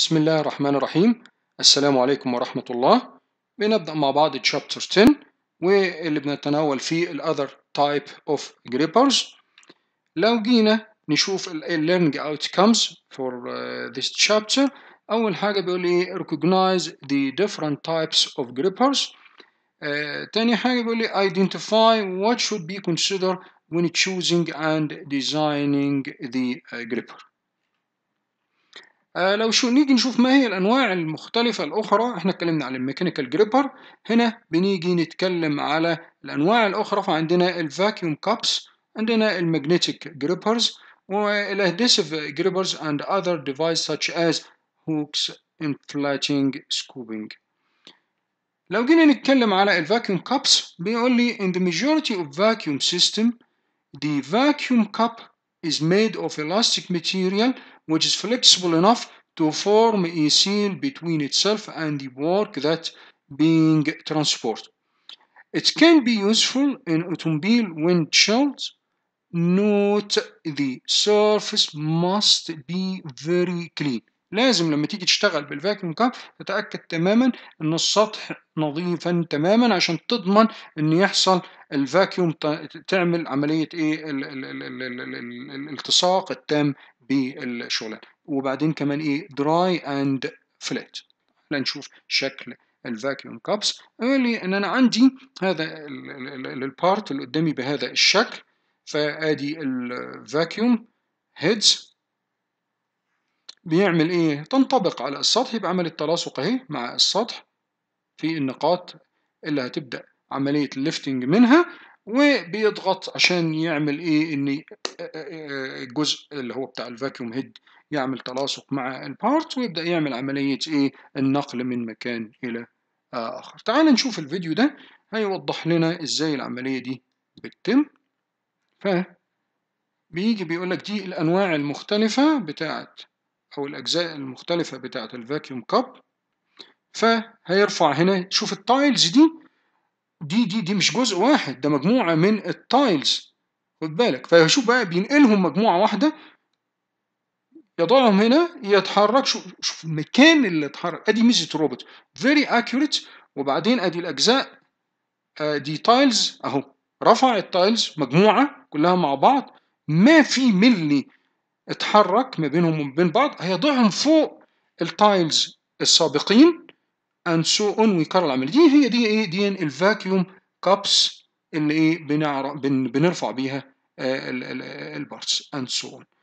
بسم الله الرحمن الرحيم السلام عليكم ورحمة الله بنبدأ مع بعض chapter 10 واللي بنتناول فيه ال other type of grippers لو جينا نشوف ال learning outcomes for this chapter أول حاجة بيقول لي recognize the different types of grippers تاني حاجة بيقول لي identify what should be considered when choosing and designing the gripper آه لو شو نيجي نشوف ما هي الانواع المختلفه الاخرى احنا اتكلمنا على الميكانيكال جريبر هنا بنيجي نتكلم على الانواع الاخرى فعندنا الفاكيوم كابس عندنا جريبرز grippers والادhesive جريبرز and other devices such as hooks inflating سكوبينج لو جينا نتكلم على الفاكيوم كابس بيقول لي in the majority of vacuum system the vacuum cup is made of elastic material which is flexible enough to form a seal between itself and the work that being transported. It can be useful in automobile windshields. Note the surface must be very clean. لازم لما تيجي تشتغل بالفاكيوم كاب تتاكد تماما ان السطح نظيفا تماما عشان تضمن ان يحصل الفاكيوم تعمل عمليه ايه الالتصاق التام بالشغلانه وبعدين كمان ايه دراي اند فلات نشوف شكل الفاكيوم كابس قال ان انا عندي هذا البارت اللي قدامي بهذا الشكل فادي الفاكيوم هيدز بيعمل إيه؟ تنطبق على السطح يبقى عمل التلاصق أهي مع السطح في النقاط اللي هتبدأ عملية الليفتنج منها وبيضغط عشان يعمل إيه؟ إن الجزء اللي هو بتاع الفاكيوم هيد يعمل تلاصق مع البارت ويبدأ يعمل عملية إيه؟ النقل من مكان إلى آخر. تعال نشوف الفيديو ده هيوضح لنا إزاي العملية دي بتتم. ف بيجي بيقولك دي الأنواع المختلفة بتاعت أو الأجزاء المختلفة بتاعة الفاكيوم كاب فهيرفع هنا شوف التايلز دي دي دي دي مش جزء واحد ده مجموعة من التايلز خد بالك فشوف بقى بينقلهم مجموعة واحدة يضعهم هنا يتحرك شوف, شوف المكان اللي اتحرك ادي ميزة الروبوت فيري اكيوريت وبعدين ادي الأجزاء آه، دي تايلز اهو رفع التايلز مجموعة كلها مع بعض ما في ملي اتحرك ما بينهم وما بين بعض هيضعهم فوق التايلز السابقين and so on ويكرر العمليه دي هي دي ايه دي الفاكيوم كابس اللي ايه بنرفع بيها آه، البارتس and so on